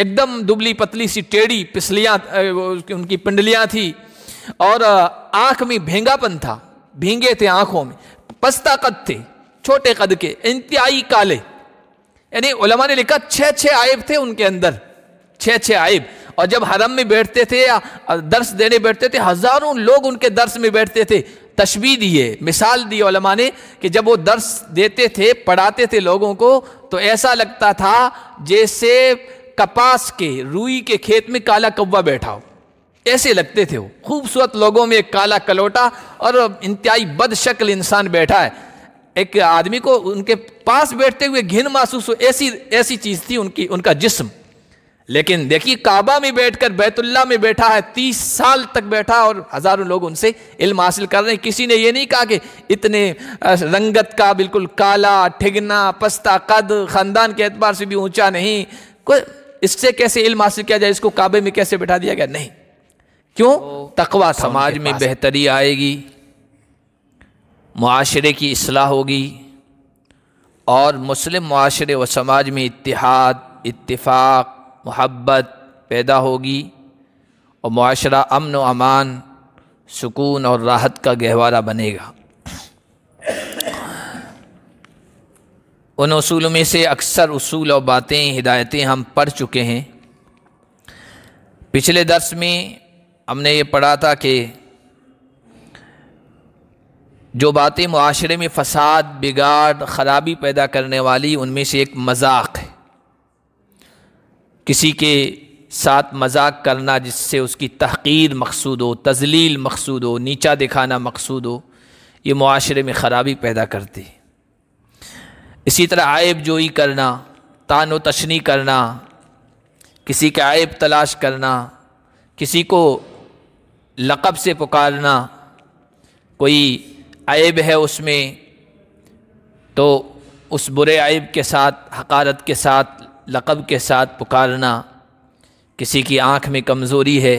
एकदम दुबली पतली सी टेढ़ी पिसलियाँ उनकी पिंडलियाँ थी और आँख में भेंगापन था भींगे थे आँखों में पस्ता कद थे छोटे कद के इंतहाई काले यानी उलमा ने लिखा छः छः आयब थे उनके अंदर छः छः आयब और जब हरम में बैठते थे या दर्श देने बैठते थे हज़ारों लोग उनके दर्श में बैठते थे तशबी दिए मिसाल दी ओलमा ने कि जब वो दर्श देते थे पढ़ाते थे लोगों को तो ऐसा लगता था जैसे कपास के रूई के खेत में काला कौवा बैठा हो ऐसे लगते थे वो खूबसूरत लोगों में एक काला कलोटा और इंतहाई बदशक्ल इंसान बैठा है एक आदमी को उनके पास बैठते हुए घिन महसूस हो ऐसी ऐसी चीज़ थी उनकी उनका जिस्म लेकिन देखिए काबा में बैठकर बैतुल्ला में बैठा है तीस साल तक बैठा और हज़ारों लोग उनसे इल्म हासिल कर रहे हैं किसी ने यह नहीं कहा कि इतने रंगत का बिल्कुल काला ठिगना पस्ता कद ख़ानदान के एतबार से भी ऊंचा नहीं कोई इससे कैसे इल्म हासिल किया जाए इसको काबे में कैसे बैठा दिया गया नहीं क्यों तो तकवा समाज में बेहतरी आएगी माशरे की असलाह होगी और मुस्लिम माशरे व समाज में इतिहाद इत्तिफाक मोहब्बत पैदा होगी और माशरा अमन व अमान सुकून और राहत का गहवारा बनेगा उन असूलों में से अक्सर असूल और बातें हिदायतें हम पढ़ चुके हैं पिछले दर्स में हमने ये पढ़ा था कि जो बातें माशरे में फसाद बिगाड़ ख़राबी पैदा करने वाली उनमें से एक मजाक है किसी के साथ मजाक करना जिससे उसकी तहकीर मकसूद हो तजलील मकसूद हो नीचा दिखाना मकसूद हो ये माशरे में ख़राबी पैदा करती है इसी तरह आयब जोई करना तान तशनी करना किसी के आयब तलाश करना किसी को लक़ब से पुकारना कोई आयब है उसमें तो उस बुरे आयब के साथ हकारत के साथ लक़ब के साथ पुकारना किसी की आँख में कमज़ोरी है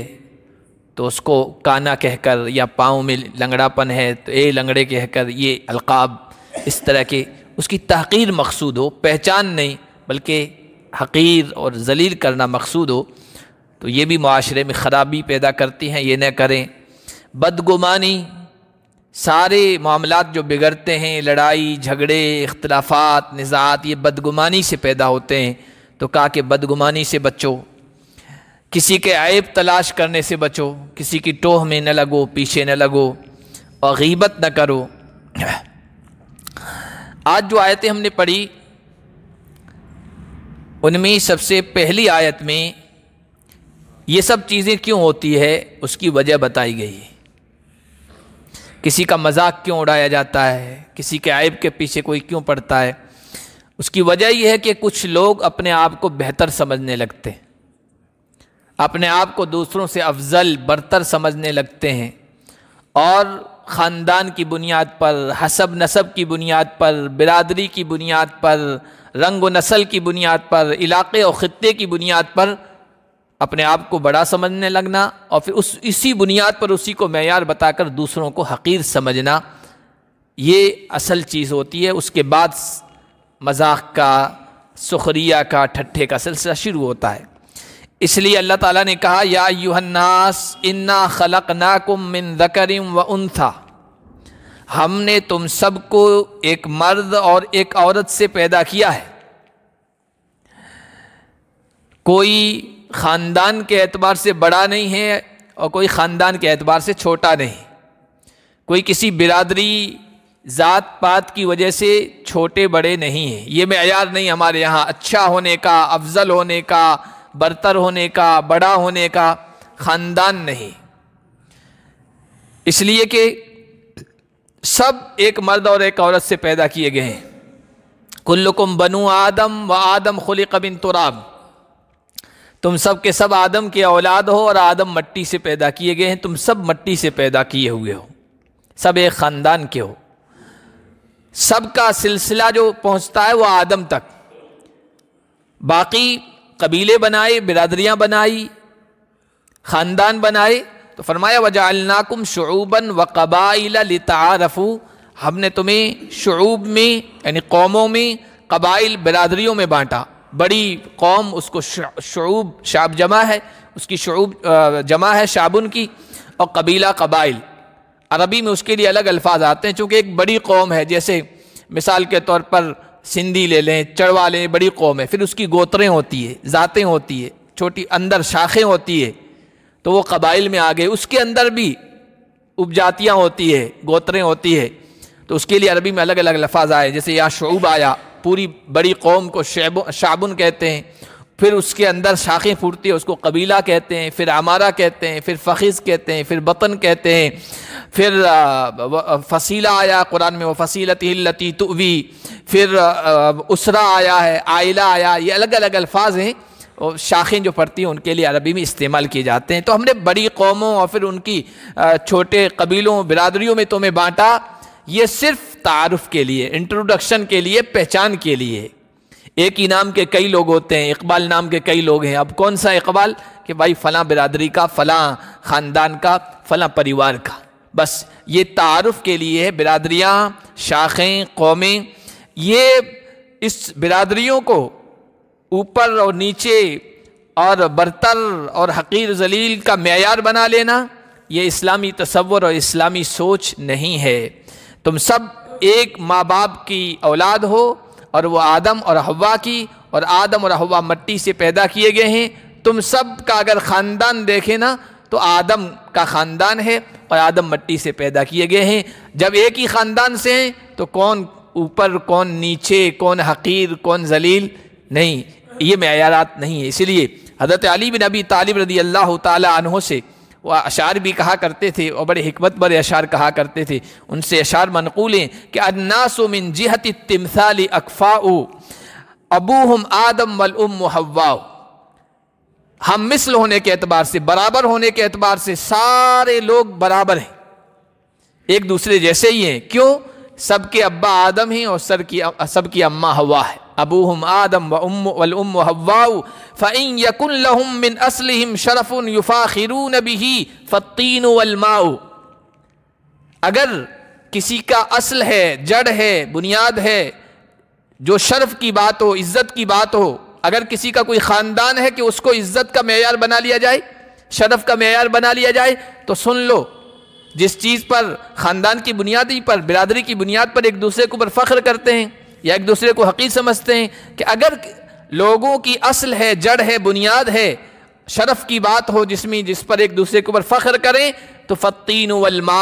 तो उसको काना कहकर या पाँव में लंगड़ापन है तो ए लंगड़े कहकर ये अलकाब इस तरह के उसकी तहकीर मकसूद हो पहचान नहीं बल्कि हकीर और जलील करना मकसूद हो तो ये भी माशरे में ख़राबी पैदा करती हैं ये न करें बदगुमानी सारे मामला जो बिगड़ते हैं लड़ाई झगड़े इख्तलाफात निज़ात ये बदगुमानी से पैदा होते हैं तो कहा कि बदगुमानी से बचो किसी के ऐब तलाश करने से बचो किसी की टोह में न लगो पीछे न लगो और गीबत न करो आज जो आयतें हमने पढ़ी उनमें सबसे पहली आयत में ये सब चीज़ें क्यों होती है उसकी वजह बताई गई है किसी का मजाक क्यों उड़ाया जाता है किसी के आयब के पीछे कोई क्यों पड़ता है उसकी वजह यह है कि कुछ लोग अपने आप को बेहतर समझने लगते हैं अपने आप को दूसरों से अफजल बरतर समझने लगते हैं और ख़ानदान की बुनियाद पर हसब नसब की बुनियाद पर बिरादरी की बुनियाद पर रंग व नसल की बुनियाद पर इलाके और ख़त्े की बुनियाद पर अपने आप को बड़ा समझने लगना और फिर उस इसी बुनियाद पर उसी को मैार बताकर दूसरों को हकीर समझना ये असल चीज़ होती है उसके बाद मजाक का सुखरिया का ठट्ठे का सिलसिला शुरू होता है इसलिए अल्लाह ताला ने कहा या यूहन्नास इन्ना खलक नाकुम मिन जकरिम व उनथा हमने तुम सबको एक मर्द और एक औरत से पैदा किया है कोई ख़ानदान के एतबार से बड़ा नहीं है और कोई ख़ानदान के एतबार से छोटा नहीं कोई किसी बिरादरी ज़ात पात की वजह से छोटे बड़े नहीं हैं ये मैार नहीं हमारे यहाँ अच्छा होने का अफजल होने का बरतर होने का बड़ा होने का ख़ानदान नहीं इसलिए कि सब एक मर्द और एक औरत से पैदा किए गए हैं कुल्लुकुम बनु आदम व आदम खुल कबिन तुराब तुम सब के सब आदम के औलाद हो और आदम मट्टी से पैदा किए गए हैं तुम सब मट्टी से पैदा किए हुए हो सब एक ख़ानदान के हो सब का सिलसिला जो पहुंचता है वह आदम तक बाकी कबीले बनाए बिरादरियां बनाई ख़ानदान बनाए तो फरमाया वजालनाकुम शुबन व लितारफ़ू हमने तुम्हें शरूब में यानी कौमों में कबाइल बिरादरियों में बाँटा बड़ी कौम उसको शुब शाब जमा है उसकी शरूब जमा है शाबुन की और कबीला कबाइल अरबी में उसके लिए अलग अल्फाज आते हैं चूँकि एक बड़ी कौम है जैसे मिसाल के तौर पर सिंधी ले लें चढ़वा लें बड़ी कौम है फिर उसकी गोत्रें होती है ज़ातें होती है छोटी अंदर शाखें होती है तो वो कबाइल में आ गए उसके अंदर भी उपजातियाँ होती है गोत्रें होती है तो उसके लिए अरबी में अलग अलग लफाज आए जैसे या शूब आया पूरी बड़ी कौम को शेब शाबुन कहते हैं फिर उसके अंदर शाखें फूटती है उसको कबीला कहते हैं फिर आमारा कहते हैं फिर फ़खीज़ कहते हैं फिर बतन कहते हैं फिर फसीला आया कुरान में वो फसीलती हिल्लती तुवी फिर उसरा आया है आयला आया ये अलग अलग अल्फाज हैं और शाखें जो पड़ती हैं उनके लिए अरबी में इस्तेमाल किए जाते हैं तो हमने बड़ी कौमों और फिर उनकी छोटे कबीलों बिरदरीों में तुम्हें तो बाँटा ये सिर्फ तारफ़ के लिए इंट्रोडक्शन के लिए पहचान के लिए एक ही नाम के कई लोग होते हैं इकबाल नाम के कई लोग हैं अब कौन सा इकबाल कि भाई फ़लाँ बिरादरी का फ़लाँ ख़ानदान का फ़लाँ परिवार का बस ये तारफ़ के लिए है बिरादरियाँ शाखें कौमें ये इस बिरादरियों को ऊपर और नीचे और बरतर और हकीर जलील का मैार बना लेना ये इस्लामी तस्वर और इस्लामी सोच नहीं है तुम सब एक माँ बाप की औलाद हो और वो आदम और हवा की और आदम और हवा मट्टी से पैदा किए गए हैं तुम सब का अगर ख़ानदान देखें ना तो आदम का ख़ानदान है और आदम मट्टी से पैदा किए गए हैं जब एक ही ख़ानदान से हैं तो कौन ऊपर कौन नीचे कौन हकीर कौन जलील नहीं ये मैारात नहीं है इसलिए हज़रत अली बिन अबी तालिब रदी अल्लाह तहों से वह अशार भी कहा करते थे और बड़े हमत बड़े अशार कहा करते थे उनसे अशार मनकूल हैं कि अन्नासमिन जिहत तिमसाली अकफ़ाउ अबू हम आदम वल उम हवा हम मिसल होने के अतबार से बराबर होने के अतबार से सारे लोग बराबर हैं एक दूसरे जैसे ही हैं क्यों सबके अब्बा आदम हैं और सर की सबकी अम्मा हवा है अबू हम आदम व उम वलउम हवाऊ फ़ैन यकुल्लहम मिन असलहम शरफ़ुन युफ़ाखिरून बिही फ़त्तीन अगर किसी का असल है जड़ है बुनियाद है जो शर्फ की बात हो इज़्ज़त की बात हो अगर किसी का कोई ख़ानदान है कि उसको इज़्ज़त का मैार बना लिया जाए शरफ़ का मैार बना लिया जाए तो सुन लो जिस चीज़ पर ख़ानदान की बुनियादी पर बिरादरी की बुनियाद पर एक दूसरे के ऊपर फ़ख्र करते हैं या एक दूसरे को हकीक समझते हैं कि अगर लोगों की असल है जड़ है बुनियाद है शरफ की बात हो जिसमें जिस पर एक दूसरे के ऊपर फ़ख्र करें तो फ़तीन वलमा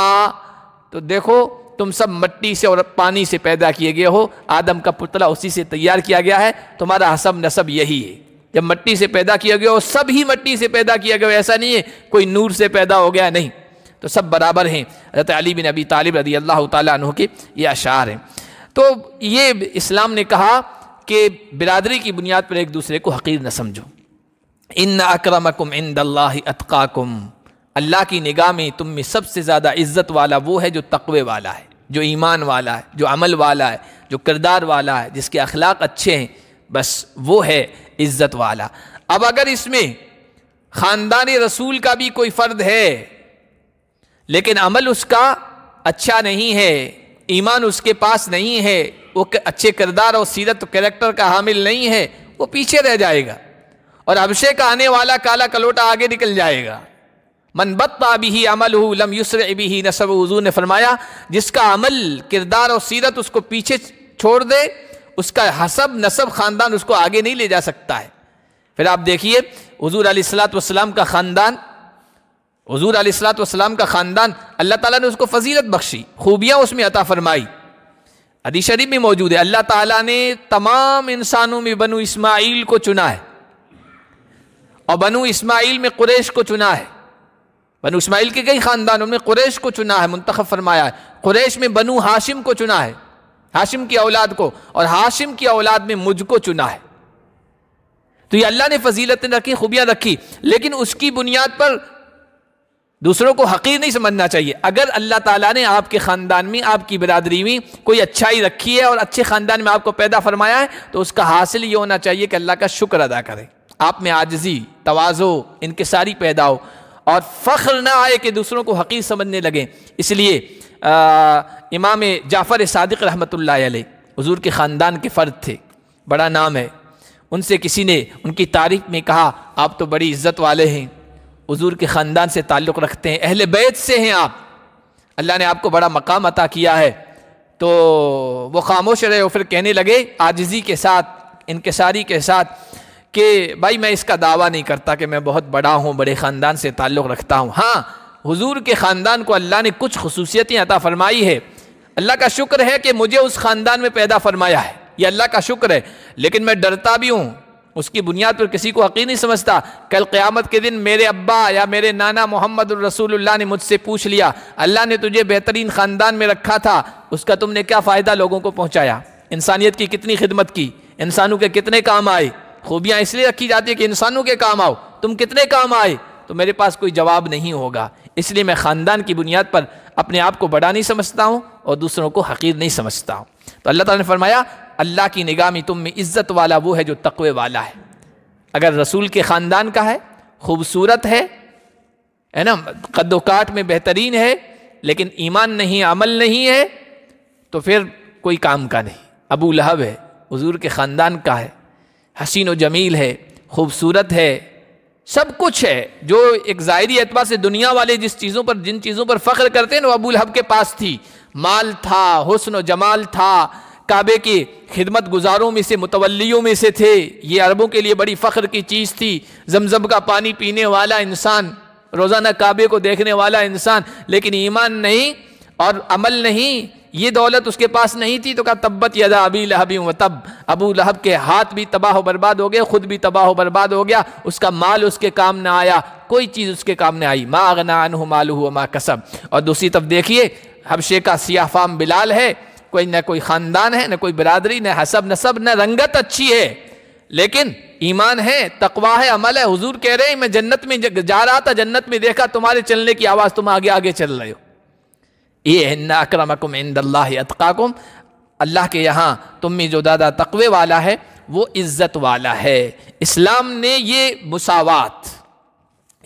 तो देखो तुम सब मट्टी से और पानी से पैदा किए गए हो आदम का पुतला उसी से तैयार किया गया है तुम्हारा हसब नसब यही है जब मट्टी से पैदा किया गया हो सब ही मट्टी से पैदा किया गया ऐसा नहीं है कोई नूर से पैदा हो गया नहीं तो सब बराबर हैं रत अली बिन अबी तालिब रदी अल्लाह तु के ये अशार हैं तो ये इस्लाम ने कहा कि बिरादरी की बुनियाद पर एक दूसरे को हकीर न समझो इन अक्रमकुम इन दल्लाकुम अल्लाह की निगाह में तुम में सबसे ज़्यादा इज़्ज़त वाला वो है जो तकवे वाला है जो ईमान वाला है जो अमल वाला है जो किरदार वाला है जिसके अखलाक अच्छे हैं बस वो है इज़्ज़त वाला अब अगर इसमें ख़ानदान रसूल का भी कोई फ़र्द है लेकिन अमल उसका अच्छा नहीं है ईमान उसके पास नहीं है वो अच्छे किरदार और सीरत तो कैरेक्टर का हामिल नहीं है वो पीछे रह जाएगा और अभिषेक आने वाला काला कलोटा आगे निकल जाएगा बत्ता भी अमल हो लम युसर भी नसब वजू ने फरमाया जिसका अमल किरदार और सीरत उसको पीछे छोड़ दे उसका हसब नसब ख़ानदान उसको आगे नहीं ले जा सकता है फिर आप देखिए हजूर सलात वसलाम का ख़ानदान हजूर अलसलाम का ख़ानदान अल्लाह ताला ने उसको फजीलत बख्शी खूबियाँ उसमें अता फरमाई अदी शरीफ में मौजूद है अल्लाह ताला ने तमाम इंसानों में बनु इस्माइल को चुना है और बनु इस्माइल में कुरेश को चुना है बनु इस्माइल के कई ख़ानदानों में कुरेश को चुना है मुंतखब फरमाया है कुरेश में बनु हाशिम को चुना है हाशिम की औलाद को और हाशिम की औलाद में मुझको चुना है तो ये अल्लाह ने फजीलतें रखी खूबियाँ रखी लेकिन उसकी बुनियाद पर दूसरों को हकीर नहीं समझना चाहिए अगर अल्लाह ताला ने आपके ख़ानदान में आपकी बरदरी में कोई अच्छाई रखी है और अच्छे ख़ानदान में आपको पैदा फरमाया है तो उसका हासिल ये होना चाहिए कि अल्लाह का शुक्र अदा करें आप में आजजी तोज़ो सारी पैदा हो और फ़ख्र ना आए कि दूसरों को हकीर समझने लगें इसलिए इमाम जाफ़र सदक रहमत हजूर के ख़ानदान के फ़र्द थे बड़ा नाम है उनसे किसी ने उनकी तारीफ में कहा आप तो बड़ी इज़्ज़त वाले हैं हजूर के ख़ानदान से ताल्लुक़ रखते हैं अहल बैत से हैं आप अल्लाह ने आपको बड़ा मकाम अता किया है तो वो खामोश रहे और फिर कहने लगे आजिज़ी के साथ इनकसारी के साथ कि भाई मैं इसका दावा नहीं करता कि मैं बहुत बड़ा हूँ बड़े ख़ानदान से ताल्लुक़ रखता हूँ हाँ हुजूर के ख़ानदान को अल्लाह ने कुछ खसूसियतें अता फ़रमाई है अल्लाह का शुक्र है कि मुझे उस ख़ानदान में पैदा फ़रमाया है ये अल्लाह का शुक्र है लेकिन मैं डरता भी हूँ उसकी बुनियाद पर किसी को यकीन नहीं समझता कल क़्यामत के दिन मेरे अब्बा या मेरे नाना मोहम्मद रसूलुल्लाह ने मुझसे पूछ लिया अल्लाह ने तुझे बेहतरीन ख़ानदान में रखा था उसका तुमने क्या फ़ायदा लोगों को पहुँचाया इंसानियत की कितनी खिदमत की इंसानों के कितने काम आए खूबियाँ इसलिए रखी जाती है कि इंसानों के काम आओ तुम कितने काम आए तो मेरे पास कोई जवाब नहीं होगा इसलिए मैं ख़ानदान की बुनियाद पर अपने आप को बड़ा नहीं समझता हूँ और दूसरों को हकीर नहीं समझता हूँ तो अल्लाह ताला ने फरमाया अल्लाह की निगाह में तुम में इज़्ज़त वाला वो है जो तकवे वाला है अगर रसूल के ख़ानदान का है खूबसूरत है है ना कद्दोकाट में बेहतरीन है लेकिन ईमान नहीं अमल नहीं है तो फिर कोई काम का नहीं अबू लहब है हजूर के ख़ानदान का है हसीन व जमील है खूबसूरत है सब कुछ है जो एक ज़ाहरी एतबार से दुनिया वाले जिस चीज़ों पर जिन चीज़ों पर फ़ख्र करते हैं वो अबू लहब के पास थी माल था हुसन व जमाल था काबे के खिदमत गुजारों में से मुतवलियों में से थे ये अरबों के लिए बड़ी फ़ख्र की चीज़ थी जमजम का पानी पीने वाला इंसान रोज़ाना काबे को देखने वाला इंसान लेकिन ईमान नहीं और अमल नहीं ये दौलत उसके पास नहीं थी तो कहा तब्बत यदा अबी लहबी तब अबू लहब के हाथ भी तबाह बर्बाद हो गए खुद भी तबाह बर्बाद हो गया उसका माल उसके काम ना आया कोई चीज़ उसके काम ना आई माँ अगना मालू माँ कसब और दूसरी तरफ देखिए हबशे का सियाफाम बिलाल है कोई ना कोई ख़ानदान है ना कोई बिरादरी ना हसब नसब न रंगत अच्छी है लेकिन ईमान है तकवा है अमल है हुजूर कह रहे हैं मैं जन्नत में जा रहा था जन्नत में देखा तुम्हारे चलने की आवाज़ तुम आगे आगे चल रहे हो ये अक्रमकुम इंदल्ला अतकाकुम अल्लाह के यहाँ तुम में जो दादा तकवे वाला है वो इज़्ज़त वाला है इस्लाम ने ये मुसावात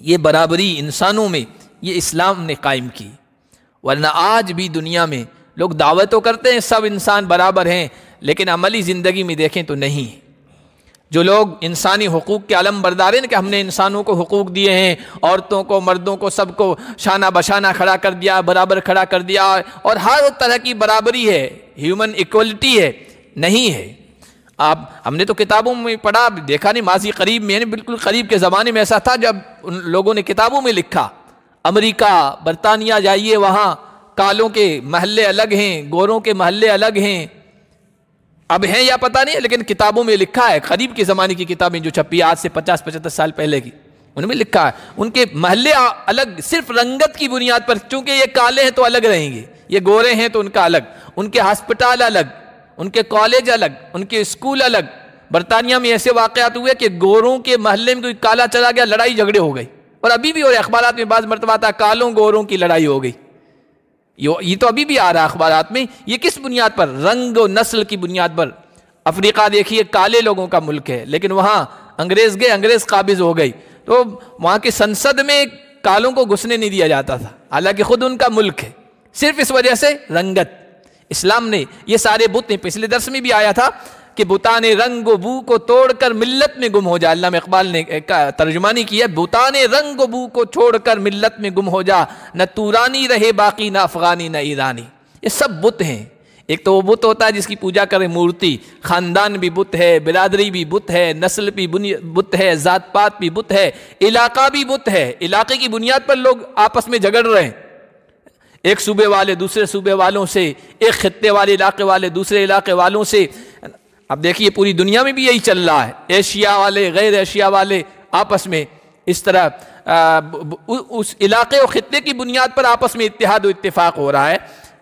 ये बराबरी इंसानों में ये इस्लाम ने कायम की वरना आज भी दुनिया में लोग दावत तो करते हैं सब इंसान बराबर हैं लेकिन अमली ज़िंदगी में देखें तो नहीं जो लोग इंसानी हकूक़ के आलम बरदार हैं कि हमने इंसानों को हकूक़ दिए हैं औरतों को मर्दों को सबको शाना बशाना खड़ा कर दिया बराबर खड़ा कर दिया और हर तरह की बराबरी है ह्यूमन इक्वलिटी है नहीं है आप हमने तो किताबों में पढ़ा देखा नहीं माजी करीब में यानी बिल्कुल करीब के ज़माने में ऐसा था जब उन लोगों ने किताबों में लिखा अमरीका बरतानिया जाइए वहाँ कालों के महल्ले अलग हैं गोरों के महल्ले अलग हैं अब हैं या पता नहीं लेकिन किताबों में लिखा है खरीब के ज़माने की किताबें जो छपी आज से पचास पचहत्तर साल पहले की उनमें लिखा है उनके महल्ले अलग सिर्फ रंगत की बुनियाद पर चूंकि ये काले हैं तो अलग रहेंगे ये गोरे हैं तो उनका अलग उनके हॉस्पिटल अलग उनके कॉलेज अलग उनके स्कूल अलग बरतानिया में ऐसे वाक़ात हुए कि गोरों के महल्ले में कोई काला चला गया लड़ाई झगड़े हो गई और अभी भी और अखबार में बाज़ मरतबाता था कालों गोरों की लड़ाई हो गई ये ये तो अभी भी आ रहा है अखबार में ये किस बुनियाद पर रंग और नस्ल की बुनियाद पर अफ्रीका देखिए काले लोगों का मुल्क है लेकिन वहाँ अंग्रेज़ गए अंग्रेज़ काबिज हो गई तो वहाँ की संसद में कालों को घुसने नहीं दिया जाता था हालांकि खुद उनका मुल्क है सिर्फ इस वजह से रंगत इस्लाम ने ये सारे बुत ने पिछले दर्श में भी आया था कि बुतान रंग बू को तोड़कर मिल्लत में गुम हो जाए अल्लाह इकबाल ने तर्जुमानी किया बुतान रंग बू को छोड़कर मिल्लत में गुम हो जा न तूरानी रहे बाकी ना अफगानी ना ईरानी ये सब बुत हैं एक तो वो बुत होता है जिसकी पूजा करें मूर्ति खानदान भी बुत है बिरादरी भी बुत है नस्ल भी बुत है ज़ात पात भी बुत है इलाका भी बुत है इलाके की बुनियाद पर लोग आपस में झगड़ रहे हैं एक सूबे वाले दूसरे सूबे वालों से एक खत्ते वाले इलाके वाले दूसरे इलाके वालों से अब देखिए पूरी दुनिया में भी यही चल रहा है एशिया वाले गैर एशिया वाले आपस में इस तरह आ, उस इलाके और ख़त्े की बुनियाद पर आपस में इतिहाद इतफाक़ हो रहा है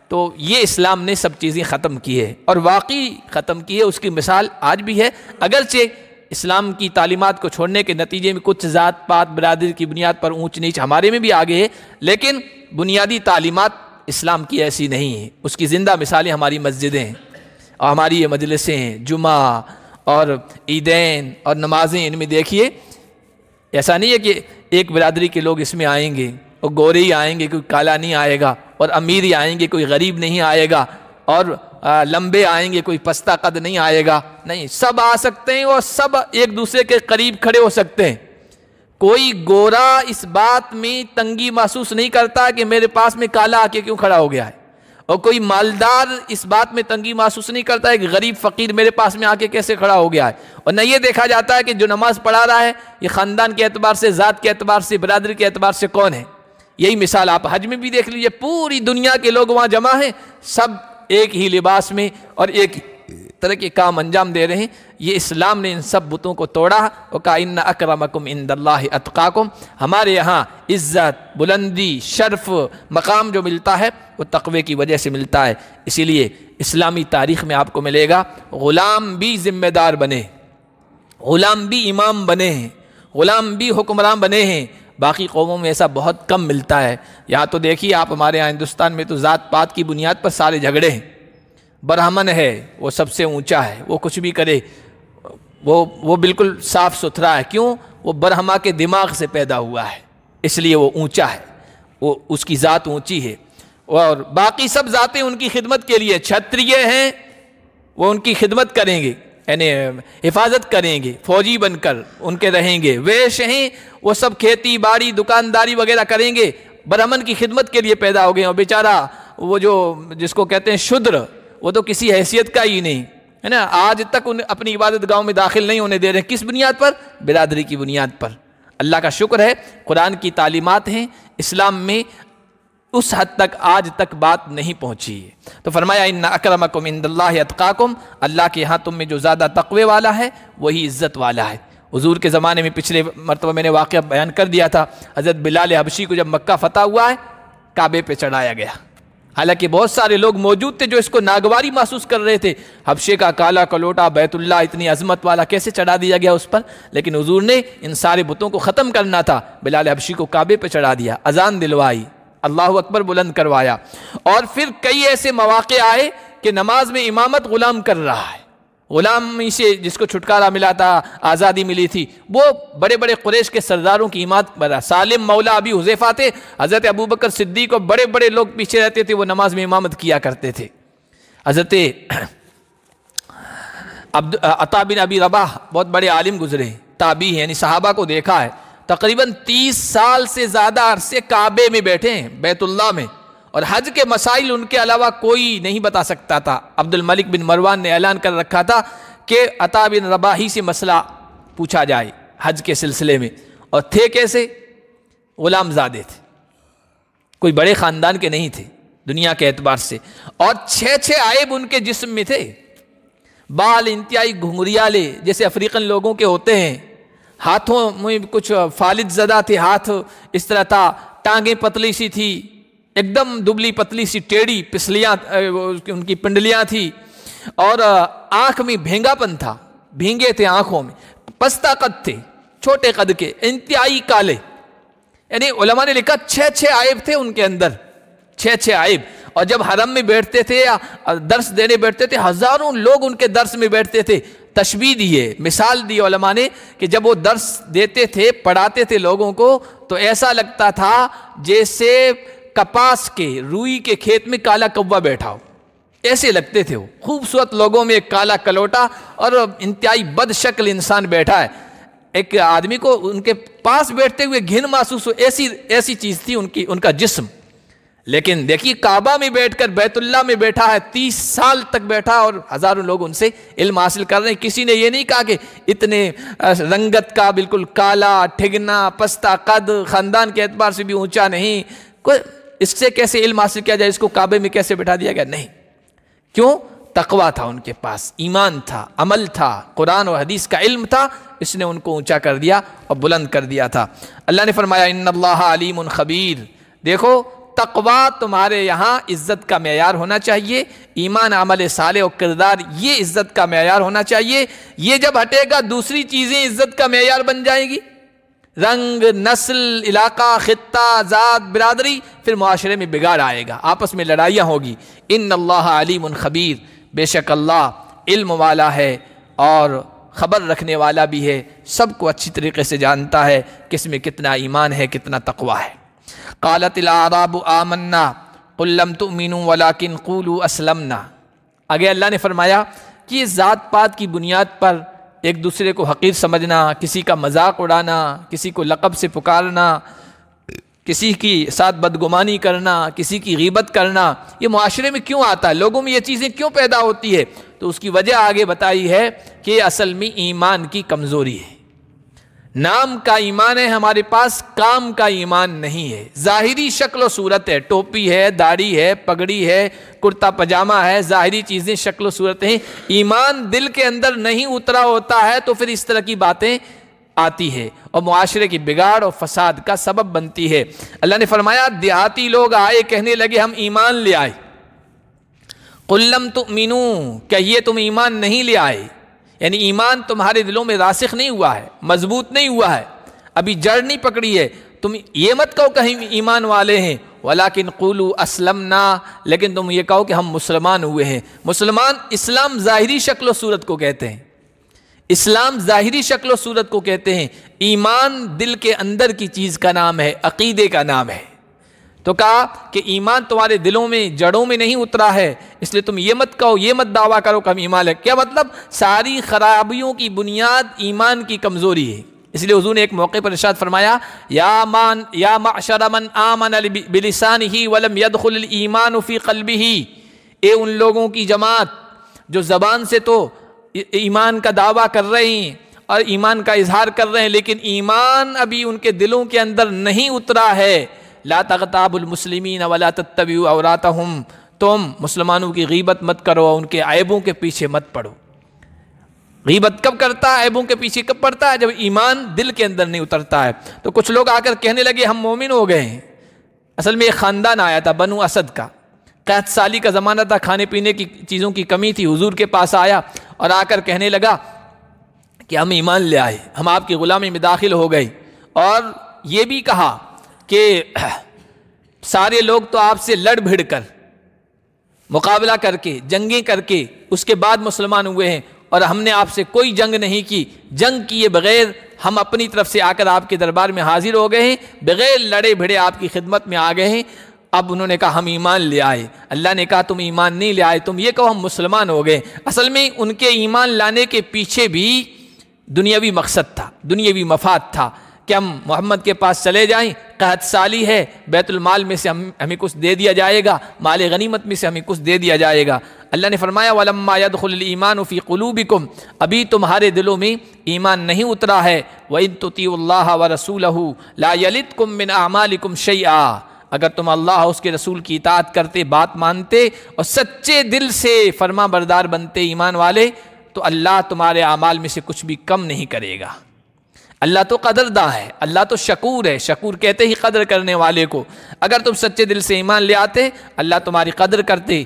तो ये इस्लाम ने सब चीज़ें ख़त्म की है और वाकई ख़त्म की है उसकी मिसाल आज भी है अगरचे इस्लाम की तालीमत को छोड़ने के नतीजे में कुछ ज़ात पात बरदरी की बुनियाद पर ऊँच नीच हमारे में भी आगे है लेकिन बुनियादी तालीमत इस्लाम की ऐसी नहीं है उसकी ज़िंदा मिसालें हमारी मस्जिदें हैं और हमारी ये मजलिसें जुमा और ईदैन और नमाजें इनमें देखिए ऐसा नहीं है कि एक बिरादरी के लोग इसमें आएंगे और गोरे ही आएंगे कोई काला नहीं आएगा और अमीर ही आएंगे कोई गरीब नहीं आएगा और आ, लंबे आएंगे कोई पस्ता कद नहीं आएगा नहीं सब आ सकते हैं और सब एक दूसरे के करीब खड़े हो सकते हैं कोई गोरा इस बात में तंगी महसूस नहीं करता कि मेरे पास में काला आके क्यों खड़ा हो गया है और कोई मालदार इस बात में तंगी महसूस नहीं करता है कि गरीब फ़कीर मेरे पास में आके कैसे खड़ा हो गया है और न ये देखा जाता है कि जो नमाज़ पढ़ा रहा है ये ख़ानदान के अतबार से ज़ात के अतबार से बरदरी के अतबार से कौन है यही मिसाल आप हज में भी देख लीजिए पूरी दुनिया के लोग वहाँ जमा हैं सब एक ही लिबास में और एक ही तरह के काम अंजाम दे रहे हैं ये इस्लाम ने इन सब बुतों को तोड़ा और का इन अक्रमकुम इन अतकाकुम हमारे यहाँ इज़्ज़त बुलंदी शर्फ मकाम जो मिलता है वो तकवे की वजह से मिलता है इसीलिए इस्लामी तारीख़ में आपको मिलेगा ग़ुलाम भी ज़िम्मेदार बने ग़ुलाम भी इमाम बने हैं ग़ुलाम भी हुक्मरान बने हैं बाकी कौमों में ऐसा बहुत कम मिलता है यहाँ तो देखिए आप हमारे यहाँ हिंदुस्तान में तो ज़ात पात की बुनियाद पर सारे झगड़े हैं ब्राह्मण है वो सबसे ऊंचा है वो कुछ भी करे वो वो बिल्कुल साफ सुथरा है क्यों वो ब्रह्मा के दिमाग से पैदा हुआ है इसलिए वो ऊंचा है वो उसकी ज़ात ऊंची है और बाकी सब ज़ातें उनकी खिदमत के लिए क्षत्रिय हैं वो उनकी खिदमत करेंगे यानी हिफाजत करेंगे फौजी बनकर उनके रहेंगे वेश हैं वो सब खेती बाड़ी दुकानदारी वगैरह करेंगे ब्राह्मण की खिदमत के लिए पैदा हो गए और बेचारा वो जो जिसको कहते हैं शुद्र वो तो किसी हैसियत का ही नहीं है ना आज तक उन अपनी इबादत गाँव में दाखिल नहीं होने दे रहे किस बुनियाद पर बिरादरी की बुनियाद पर अल्लाह का शुक्र है कुरान की तालीमत हैं इस्लाम में उस हद तक आज तक बात नहीं पहुंची है तो फरमाया इन अक्रमकुम इंदल्लातकाकुम अल्लाह के यहाँ तुम में जो ज़्यादा तकवे वाला है वही इज़्ज़त वाला है हजूर के ज़माने में पिछले मरतबा मैंने वाक़ बयान कर दिया था हज़रत बिलाल हबशी को जब मक्का फ़तह हुआ है काबे पर चढ़ाया गया हालांकि बहुत सारे लोग मौजूद थे जो इसको नागवारी महसूस कर रहे थे हबशे का काला कलोटा बैतुल्ला इतनी अजमत वाला कैसे चढ़ा दिया गया उस पर लेकिन हजूर ने इन सारे बुतों को ख़त्म करना था बिलाल हबशी को काबे पर चढ़ा दिया अजान दिलवाई अल्लाह अकबर बुलंद करवाया और फिर कई ऐसे मौाक़े आए कि नमाज में इमामत गुलाम कर रहा है गुलामी से जिसको छुटकारा मिला था आज़ादी मिली थी वो बड़े बड़े कुरेश के सरदारों की इमात बना सालिम मौला अभी हुजैफा थे हज़रत अबू बकर सिद्दीक और बड़े बड़े लोग पीछे रहते थे वो नमाज में इमामत किया करते थे हज़रत अब्द अता बिन अबी रबाह बहुत बड़े आलिम गुजरे ताबी हैं यानी साहबा को देखा है तकरीबन तीस साल से ज़्यादा अरसे काबे में बैठे हैं बैतुल्ला में और हज के मसाइल उनके अलावा कोई नहीं बता सकता था अब्दुल मलिक बिन मरवान ने ऐलान कर रखा था कि अता बिन रबाही से मसला पूछा जाए हज के सिलसिले में और थे कैसे गुलामजादे थे कोई बड़े ख़ानदान के नहीं थे दुनिया के एतबार से और छः छः आयब उनके जिस्म में थे बाल इंतहाई घुंघरियाले जैसे अफ्रीकन लोगों के होते हैं हाथों में कुछ फालिद ज़दा थे हाथ इस तरह था टांगें पतली सी थी एकदम दुबली पतली सी टेढ़ी पिसलियाँ उनकी पिंडलियाँ थी और आँख में भेंगापन था भींगे थे आँखों में पस्ता कद थे छोटे कद के इंतहाई काले यानी उलमा ने लिखा छः छः आयब थे उनके अंदर छः छः आयब और जब हरम में बैठते थे या दर्श देने बैठते थे हज़ारों लोग उनके दर्श में बैठते थे तशबी दिए मिसाल दी ओलमा ने कि जब वो दर्श देते थे पढ़ाते थे लोगों को तो ऐसा लगता था जैसे कपास के रूई के खेत में काला कौवा बैठा हो ऐसे लगते थे वो खूबसूरत लोगों में एक काला कलोटा और इंतहाई बदशक्ल इंसान बैठा है एक आदमी को उनके पास बैठते हुए घिन महसूस हो ऐसी ऐसी चीज़ थी उनकी उनका जिस्म लेकिन देखिए काबा में बैठकर बैतुल्ला में बैठा है तीस साल तक बैठा और हज़ारों लोग उनसे इल्म हासिल कर रहे हैं किसी ने यह नहीं कहा कि इतने रंगत का बिल्कुल काला ठिगना पस्ता कद ख़ानदान के एतबार से भी ऊंचा नहीं कोई इससे कैसे इल्म हासिल किया जाए इसको काबे में कैसे बैठा दिया गया नहीं क्यों तकवा था उनके पास ईमान था अमल था कुरान और हदीस का इल्म था इसने उनको ऊंचा कर दिया और बुलंद कर दिया था अल्लाह ने फरमाया इन अलीम खबीर देखो तकवा तुम्हारे यहाँ इज़्ज़त का मैार होना चाहिए ईमान अमल साले और किरदार ये इज़्ज़त का मैार होना चाहिए ये जब हटेगा दूसरी चीज़ें इज़्ज़त का मैार बन जाएगी रंग नस्ल इलाका ख़त्ता ज़ात बिरादरी फिर माशरे में बिगाड़ आएगा आपस में लड़ाइयाँ होगी इन अल्लाह आलिम ख़बीर बेशक अल्लाह इल्म वाला है और ख़बर रखने वाला भी है सबको अच्छी तरीके से जानता है किस में कितना ईमान है कितना तकवा है कालतलाब आमन्ना कुल्लम तो मीनू वलाकिन कुलू असलमना आगे अल्लाह ने फरमाया कि इस ज़ात पात की बुनियाद पर एक दूसरे को हकीर समझना किसी का मजाक उड़ाना किसी को लकब से पुकारना किसी की साथ बदगुमानी करना किसी की गीबत करना ये माशरे में क्यों आता है लोगों में ये चीज़ें क्यों पैदा होती है तो उसकी वजह आगे बताई है कि असल में ईमान की कमज़ोरी है नाम का ईमान है हमारे पास काम का ईमान नहीं है ज़ाहरी शक्ल सूरत है टोपी है दाढ़ी है पगड़ी है कुर्ता पजामा है ज़ाहरी चीज़ें शक्ल सूरत हैं ईमान दिल के अंदर नहीं उतरा होता है तो फिर इस तरह की बातें आती है और माशरे की बिगाड़ और फसाद का सबब बनती है अल्लाह ने फरमाया देहाती लोग आए कहने लगे हम ईमान ले आए कुल्लम तुम मीनू कहिए तुम ईमान नहीं ले आए यानी ईमान तुम्हारे दिलों में रासिख नहीं हुआ है मजबूत नहीं हुआ है अभी जड़ नहीं पकड़ी है तुम ये मत कहो कहीं ईमान वाले हैं वलाकिन कुलू असलम ना लेकिन तुम ये कहो कि हम मुसलमान हुए हैं मुसलमान इस्लाम ज़ाहरी शक्ल सूरत को कहते हैं इस्लाम ज़ाहरी शक्ल सूरत को कहते हैं ईमान दिल के अंदर की चीज़ का नाम है अकीदे का नाम है तो कहा कि ईमान तुम्हारे दिलों में जड़ों में नहीं उतरा है इसलिए तुम ये मत कहो ये मत दावा करो कम ईमान है क्या मतलब सारी खराबियों की बुनियाद ईमान की कमज़ोरी है इसलिए हजू ने एक मौके पर इशाद फरमाया या मान या माशरमन आमन बिलिसान ही वलम यदुल ईमान उफ़ी कलबी ही ए उन लोगों की जमात जो ज़बान से तो ईमान का दावा कर रहे हैं और ईमान का इजहार कर रहे हैं लेकिन ईमान अभी उनके दिलों के अंदर नहीं उतरा है ला तगताबुलमसलिमिन वला तत्तवी औरत हम तुम मुसलमानों की गीबत मत करो उनके ऐबों के पीछे मत पढ़ो गीबत कब करता है ऐबों के पीछे कब पड़ता है जब ईमान दिल के अंदर नहीं उतरता है तो कुछ लोग आकर कहने लगे हम मोमिन हो गए हैं असल में एक ख़ानदान आया था बनु असद का कैद साली का ज़माना था खाने पीने की चीज़ों की कमी थी हुजूर के पास आया और आकर कहने लगा कि हम ईमान ले आए हम आपकी ग़ुलामी में दाखिल हो गए और ये भी कहा कि सारे लोग तो आपसे लड़ भिड़ कर मुकाबला करके जंगी करके उसके बाद मुसलमान हुए हैं और हमने आपसे कोई जंग नहीं की जंग किए बगैर हम अपनी तरफ से आकर आपके दरबार में हाजिर हो गए हैं बगैर लड़े भिड़े आपकी खिदमत में आ गए हैं अब उन्होंने कहा हम ईमान ले आए अल्लाह ने कहा तुम ईमान नहीं ले आए तुम ये कहो हम मुसलमान हो गए असल में उनके ईमान लाने के पीछे भी दुनियावी मकसद था दुनियावी मफाद था कि हम मोहम्मद के पास चले जाएं कहत साली है बैतुलमाल में से हम हमें कुछ दे दिया जाएगा माल गनीमत में से हमें कुछ दे दिया जाएगा अल्लाह ने फरमाया वलम्मायदीमान फ़ी कुम अभी तुम्हारे दिलों में ईमान नहीं उतरा है वन तुतील्ला व रसूल ला यलित कुम मिन आमालिकुम शैया अगर तुम अल्लाह उसके रसूल की इतात करते बात मानते और सच्चे दिल से फरमा बरदार बनते ईमान वाले तो अल्लाह तुम्हारे अमाल में से कुछ भी कम नहीं करेगा अल्लाह तो कदरदा है अल्लाह तो शकूर है शकूर कहते ही कदर करने वाले को अगर तुम सच्चे दिल से ईमान ले आते अल्लाह तुम्हारी कदर करते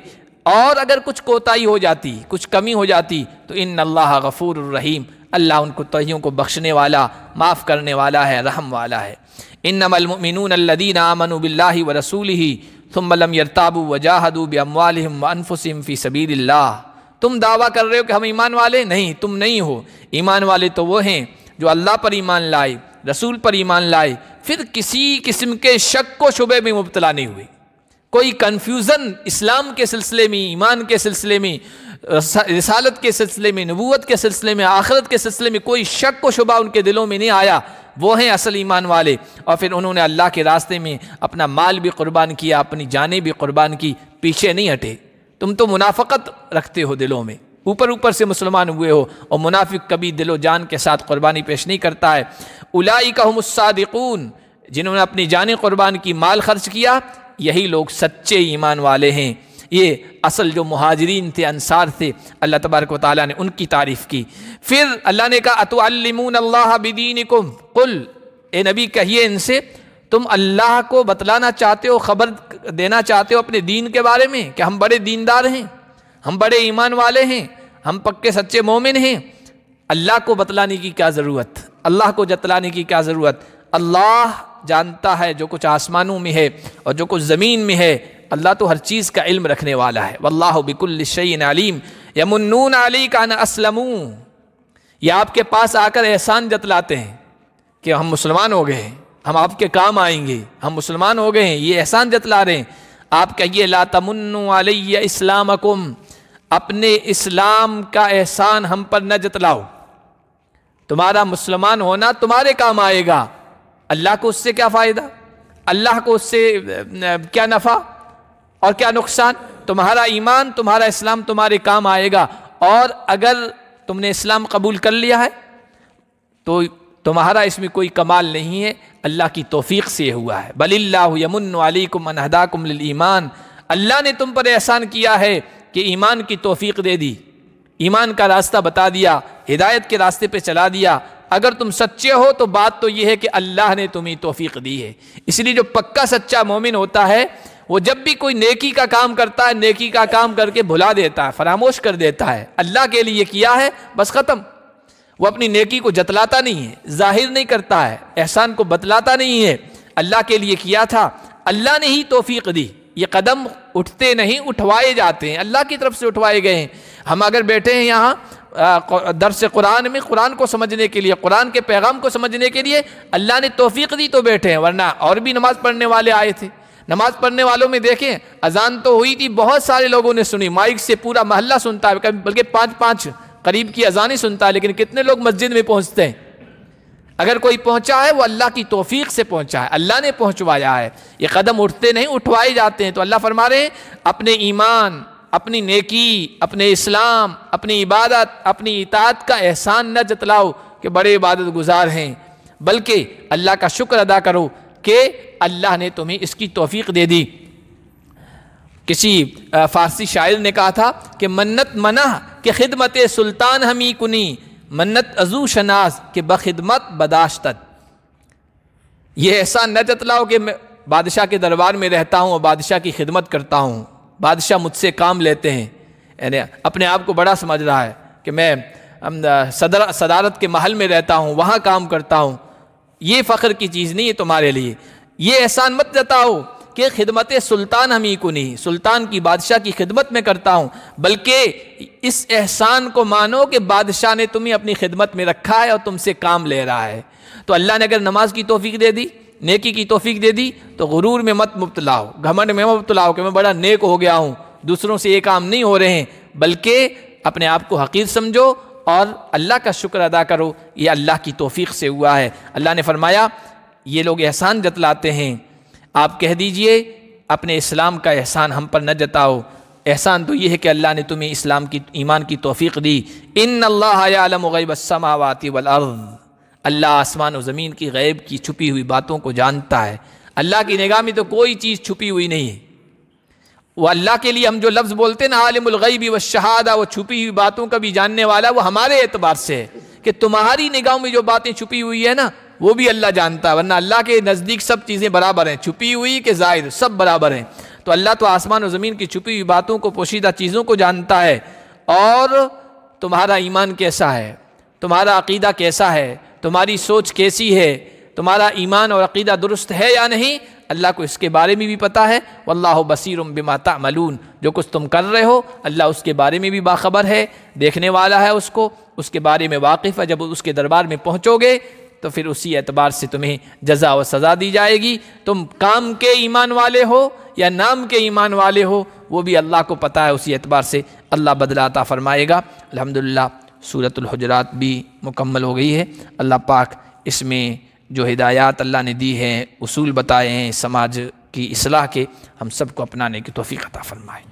और अगर कुछ कोताही हो जाती कुछ कमी हो जाती तो इन अल्लाह गफूर रहीम अल्लाह उन तहियों को बख्शने वाला माफ़ करने वाला है रहम वाला है इन नमलमिनदीन आमनबिल्ला व रसूल ही तुम यरताबू वजाहदू बमवालम अनफुसम फ़ी सबीर तुम दावा कर रहे हो कि हम ईमान वाले नहीं तुम नहीं हो ईमान वाले तो वह हैं जो अल्लाह पर ईमान लाए रसूल पर ईमान लाए फिर किसी किस्म के शक को शुबे में मुबतला नहीं हुई कोई कन्फ्यूज़न इस्लाम के सिलसिले में ईमान के सिलसिले में रसालत के सिलसिले में नबूत के सिलसिले में आखरत के सिलसिले में कोई शक व शुबा उनके दिलों में नहीं आया वो हैं असल ईमान वाले और फिर उन्होंने अल्लाह के रास्ते में अपना माल भी कुर्बान किया अपनी जानें भी कुर्बान की पीछे नहीं हटे तुम तो मुनाफ़त रखते हो दिलों में ऊपर ऊपर से मुसलमान हुए हो और मुनाफिक कभी दिलो जान के साथ कुर्बानी पेश नहीं करता है उलाई का हमसादिकून जिन्होंने अपनी जान कुर्बान की माल खर्च किया यही लोग सच्चे ईमान वाले हैं ये असल जो महाजरीन थे अनसार थे अल्लाह तबारक ताली ने उनकी तारीफ़ की फिर अल्लाह ने कहा अतुअलमून अल्लाह बदीन कुल ए नबी कहिए इनसे तुम अल्लाह को बतलाना चाहते हो खबर देना चाहते हो अपने दीन के बारे में कि हम बड़े दीनदार हैं हम बड़े ईमान वाले हैं हम पक्के सच्चे मोमिन हैं अल्लाह को बतलाने की क्या ज़रूरत अल्लाह को जतलाने की क्या ज़रूरत अल्लाह जानता है जो कुछ आसमानों में है और जो कुछ ज़मीन में है अल्लाह तो हर चीज़ का इल्म रखने वाला है वल्लाह बिकुल शैन आलीम यमुन्नून अली का न असलमू ये आपके पास आकर एहसान जतलाते हैं कि हम मुसलमान हो गए हैं हम आपके काम आएंगे हम मुसलमान हो गए हैं ये एहसान जतला रहे हैं आप कहिए ला तमन्नु इस्लाम इस्लामकुम अपने इस्लाम का एहसान हम पर न जतलाओ तुम्हारा मुसलमान होना तुम्हारे काम आएगा अल्लाह को उससे क्या फ़ायदा अल्लाह को उससे क्या नफ़ा और क्या नुकसान तुम्हारा ईमान तुम्हारा इस्लाम तुम्हारे काम आएगा और अगर तुमने इस्लाम कबूल कर लिया है तो तुम्हारा इसमें कोई कमाल नहीं है अल्लाह की तोफ़ी से हुआ है बलिल्लाह यमुन अलैकुम अनहदाकुम ईमान अल्लाह ने तुम पर एहसान किया है कि ईमान की तोफ़ी दे दी ईमान का रास्ता बता दिया हिदायत के रास्ते पे चला दिया अगर तुम सच्चे हो तो बात तो यह है कि अल्लाह ने तुम्हें तोफ़ी दी है इसलिए जो पक्का सच्चा मोमिन होता है वो जब भी कोई नेकी का काम करता है नेकी का काम करके भुला देता है फरामोश कर देता है अल्लाह के लिए किया है बस ख़त्म वो अपनी नेकी को जतलाता नहीं है जाहिर नहीं करता है एहसान को बतलाता नहीं है अल्लाह के लिए किया था अल्लाह ने ही तोफ़ी दी ये कदम उठते नहीं उठवाए जाते हैं अल्लाह की तरफ से उठवाए गए हैं हम अगर बैठे हैं यहाँ दरस कुरान में कुरान को समझने के लिए कुरान के पैगाम को समझने के लिए अल्लाह ने तोफ़ी दी तो बैठे हैं वरना और भी नमाज़ पढ़ने वाले आए थे नमाज पढ़ने वालों में देखें अजान तो हुई थी बहुत सारे लोगों ने सुनी माइक से पूरा महल्ला सुनता है बल्कि पाँच पाँच करीब की अजान ही सुनता है लेकिन कितने लोग मस्जिद में पहुँचते हैं अगर कोई पहुंचा है वो अल्लाह की तोफीक से पहुंचा है अल्लाह ने पहुंचवाया है ये कदम उठते नहीं उठवाए जाते हैं तो अल्लाह फरमा रहे हैं अपने ईमान अपनी नेकी अपने इस्लाम अपनी इबादत अपनी इतात का एहसान न जतलाओ कि बड़े इबादत गुजार हैं बल्कि अल्लाह का शुक्र अदा करो कि अल्लाह ने तुम्हें इसकी तोफ़ी दे दी किसी फ़ारसी शायर ने कहा था कि मन्नत मना कि खिदमत सुल्तान हमी कुनी मन्नत अजू शनाज के बखदमत बदाशत ये ऐसा न जतलाओ कि मैं बादशाह के दरबार में रहता हूँ और बादशाह की खिदमत करता हूँ बादशाह मुझसे काम लेते हैं यानी अपने आप को बड़ा समझ रहा है कि मैं सदर सदारत के महल में रहता हूँ वहाँ काम करता हूँ ये फ़ख्र की चीज़ नहीं है तुम्हारे लिए ये एहसान मत जताओ कि खिदमत सुल्तान हमी को नहीं सुल्तान की बादशाह की खिदमत में करता हूँ बल्कि इस एहसान को मानो कि बादशाह ने तुम्हें अपनी खिदमत में रखा है और तुमसे काम ले रहा है तो अल्लाह ने अगर नमाज की तोफ़ी दे दी नेकी की तोफ़ी दे दी तो गुरूर में मत मुबतला हो घमंड में मुबतला हो कि मैं बड़ा नेक हो गया हूँ दूसरों से ये काम नहीं हो रहे हैं बल्कि अपने आप को हकीर समझो और अल्लाह का शुक्र अदा करो ये अल्लाह की तोफ़ी से हुआ है अल्लाह ने फरमाया ये लोग एहसान जतलाते हैं आप कह दीजिए अपने इस्लाम का एहसान हम पर न जताओ एहसान तो यह है कि अल्लाह ने तुम्हें इस्लाम की ईमान की तोफ़ी दी इन अल्लाम गैबसमावाती अल्लाह आसमान और ज़मीन की गैब की छुपी हुई बातों को जानता है अल्लाह की निगाह में तो कोई चीज़ छुपी हुई नहीं है वह अल्लाह के लिए हम जो लफ्ज़ बोलते हैं ना आलमगैबी व शहादा व छुपी हुई बातों का भी जानने वाला वो हमारे एतबार से है कि तुम्हारी निगाह में जो बातें छुपी हुई है ना वो भी अल्लाह जानता है वरना अल्लाह के नज़दीक सब चीज़ें बराबर हैं छुपी हुई के ज़ाहिर सब बराबर हैं तो अल्लाह तो आसमान और ज़मीन की छुपी हुई बातों को पोशीदा चीज़ों को जानता है और तुम्हारा ईमान कैसा है तुम्हारा अकीदा कैसा है तुम्हारी सोच कैसी है तुम्हारा ईमान और अकीदा दुरुस्त है या नहीं अल्लाह को इसके बारे में भी पता है वल्लाह बसीर बिमाता मलून जो कुछ तुम कर रहे हो अल्लाह उसके बारे में भी बाखबर है देखने वाला है उसको उसके बारे में वाकिफ़ है जब उसके दरबार में पहुँचोगे तो फिर उसी एतबार से तुम्हें जजा व सज़ा दी जाएगी तुम काम के ईमान वाले हो या नाम के ईमान वाले हो वो भी अल्लाह को पता है उसी एतबार से अल्लाह बदलाता फ़रमाएगा अलहमदिल्ला सूरतुलहजरात भी मुकम्मल हो गई है अल्लाह पाक इसमें जो हिदायत अल्लाह ने दी है उसूल बताए हैं समाज की असलाह के हम सबको अपनाने की तोफ़ी अता फ़रमाएँ